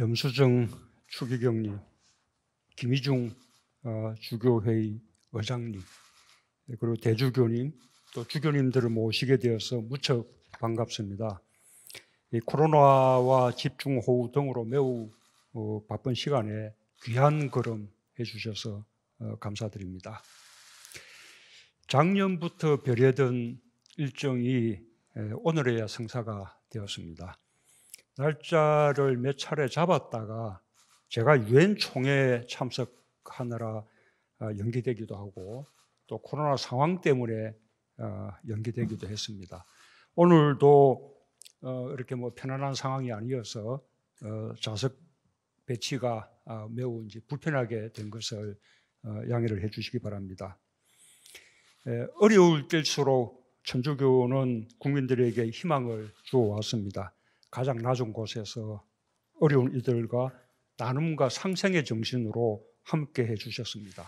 염수정 추기경님, 김희중 어, 주교회의 의장님, 예, 그리고 대주교님, 또 주교님들을 모시게 되어서 무척 반갑습니다. 코로나와 집중호우 등으로 매우 어, 바쁜 시간에 귀한 걸음 해주셔서 어, 감사드립니다. 작년부터 별이던 일정이 오늘에야 성사가 되었습니다. 날짜를 몇 차례 잡았다가 제가 유엔 총회에 참석하느라 어, 연기되기도 하고 또 코로나 상황 때문에 어, 연기되기도 했습니다. 오늘도 어, 이렇게 뭐 편안한 상황이 아니어서 좌석 배치가 아, 매우 이제 불편하게 된 것을 양해를 해주시기 바랍니다. 어려울 때일수록 천주교는 국민들에게 희망을 주어왔습니다. 가장 낮은 곳에서 어려운 이들과 나눔과 상생의 정신으로 함께 해 주셨습니다.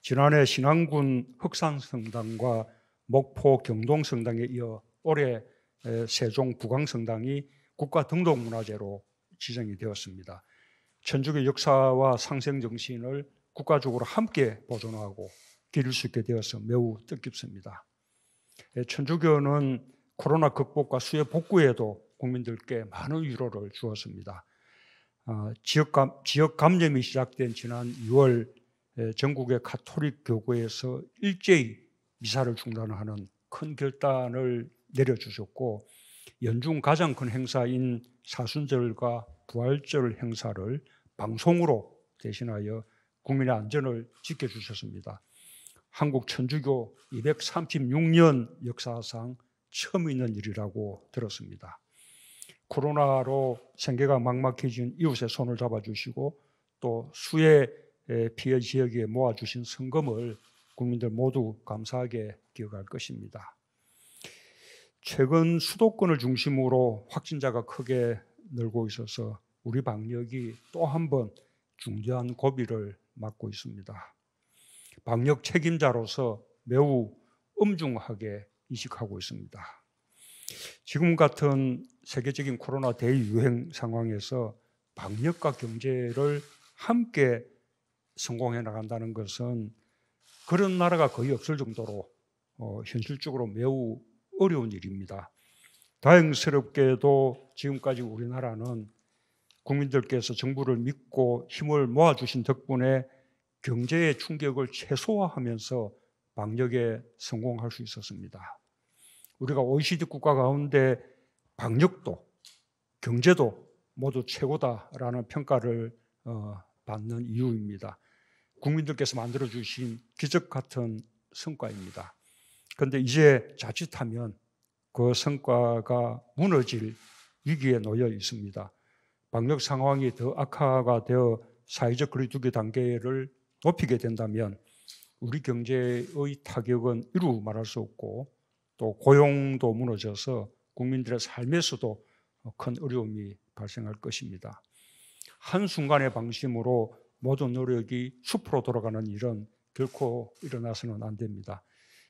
지난해 신안군 흑산성당과 목포 경동성당에 이어 올해 세종 부강성당이 국가 등록문화재로 지정이 되었습니다. 천주교 역사와 상생 정신을 국가적으로 함께 보존하고 기를 수 있게 되어서 매우 뜻깊습니다. 천주교는 코로나 극복과 수해 복구에도 국민들께 많은 위로를 주었습니다. 어, 지역감, 지역감염이 시작된 지난 6월 전국의 가톨릭 교구에서 일제히 미사를 중단하는 큰 결단을 내려주셨고 연중 가장 큰 행사인 사순절과 부활절 행사를 방송으로 대신하여 국민의 안전을 지켜주셨습니다. 한국 천주교 236년 역사상 처음 있는 일이라고 들었습니다. 코로나로 생계가 막막해진 이웃의 손을 잡아주시고 또 수해 피해 지역에 모아주신 성금을 국민들 모두 감사하게 기억할 것입니다. 최근 수도권을 중심으로 확진자가 크게 늘고 있어서 우리 방역이 또 한 번 중대한 고비를 맞고 있습니다. 방역 책임자로서 매우 엄중하게 인식하고 있습니다. 지금 같은 세계적인 코로나 대유행 상황에서 방역과 경제를 함께 성공해 나간다는 것은 그런 나라가 거의 없을 정도로 어, 현실적으로 매우 어려운 일입니다. 다행스럽게도 지금까지 우리나라는 국민들께서 정부를 믿고 힘을 모아주신 덕분에 경제의 충격을 최소화하면서 방역에 성공할 수 있었습니다. 우리가 OECD 국가 가운데 방역도 경제도 모두 최고다라는 평가를 어, 받는 이유입니다. 국민들께서 만들어 주신 기적 같은 성과입니다. 그런데 이제 자칫하면 그 성과가 무너질 위기에 놓여 있습니다. 방역 상황이 더 악화가 되어 사회적 거리두기 단계를 높이게 된다면 우리 경제의 타격은 이루 말할 수 없고 또 고용도 무너져서 국민들의 삶에서도 큰 어려움이 발생할 것입니다. 한순간의 방심으로 모든 노력이 숲으로 돌아가는 일은 결코 일어나서는 안 됩니다.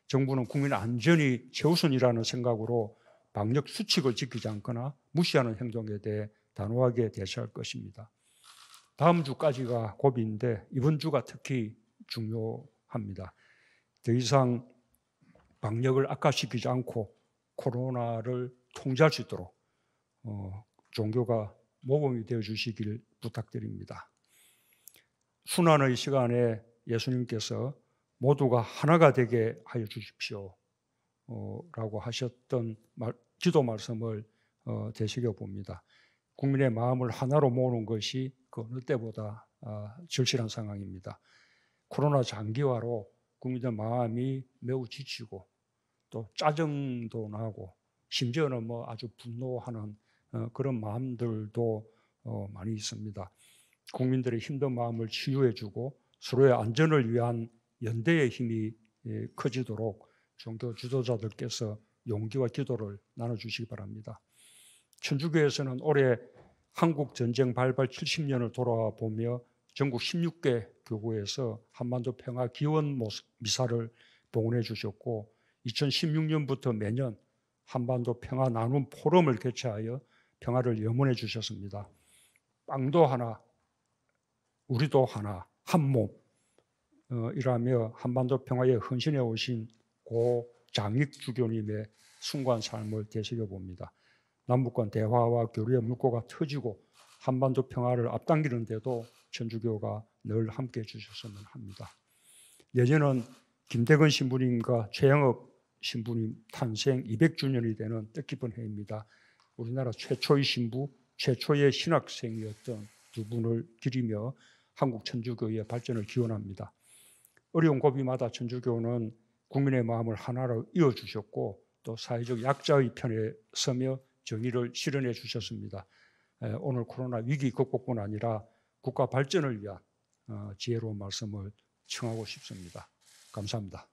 정부는 국민 안전이 최우선이라는 생각으로 방역 수칙을 지키지 않거나 무시하는 행동에 대해 단호하게 대처할 것입니다. 다음 주까지가 고비인데 이번 주가 특히 중요합니다. 더 이상 방역을 악화시키지 않고 코로나를 통제할 수 있도록 어, 종교가 모범이 되어 주시길 부탁드립니다. 순환의 시간에 예수님께서 모두가 하나가 되게 하여 주십시오. 어, 라고 하셨던 말, 기도 말씀을 어, 되새겨 봅니다. 국민의 마음을 하나로 모으는 것이 그 어느 때보다 아, 절실한 상황입니다. 코로나 장기화로 국민들 마음이 매우 지치고 또 짜증도 나고 심지어는 뭐 아주 분노하는 어, 그런 마음들도 어, 많이 있습니다. 국민들의 힘든 마음을 치유해주고 서로의 안전을 위한 연대의 힘이 예, 커지도록 종교 지도자들께서 용기와 기도를 나눠주시기 바랍니다. 천주교에서는 올해 한국 전쟁 발발 70년을 돌아보며 전국 16개 교구에서 한반도 평화 기원 미사를 봉헌해 주셨고 2016년부터 매년 한반도 평화 나눔 포럼을 개최하여 평화를 염원해 주셨습니다. 빵도 하나, 우리도 하나, 한몸 이라며 어, 한반도 평화에 헌신해 오신 고 장익 주교님의 순고 삶을 되새겨 봅니다. 남북 간 대화와 교류의 물꼬가 터지고 한반도 평화를 앞당기는데도 천주교가 늘 함께 해주셨으면 합니다. 내년은 김대건 신부님과 최영업 신부님 탄생 200주년이 되는 뜻깊은 해입니다. 우리나라 최초의 신부, 최초의 신학생이었던 두 분을 기리며 한국 천주교의 발전을 기원합니다. 어려운 고비마다 천주교는 국민의 마음을 하나로 이어주셨고 또 사회적 약자의 편에 서며 정의를 실현해 주셨습니다. 오늘 코로나 위기 극복뿐 아니라 국가 발전을 위한 어, 지혜로운 말씀을 청하고 싶습니다. 감사합니다.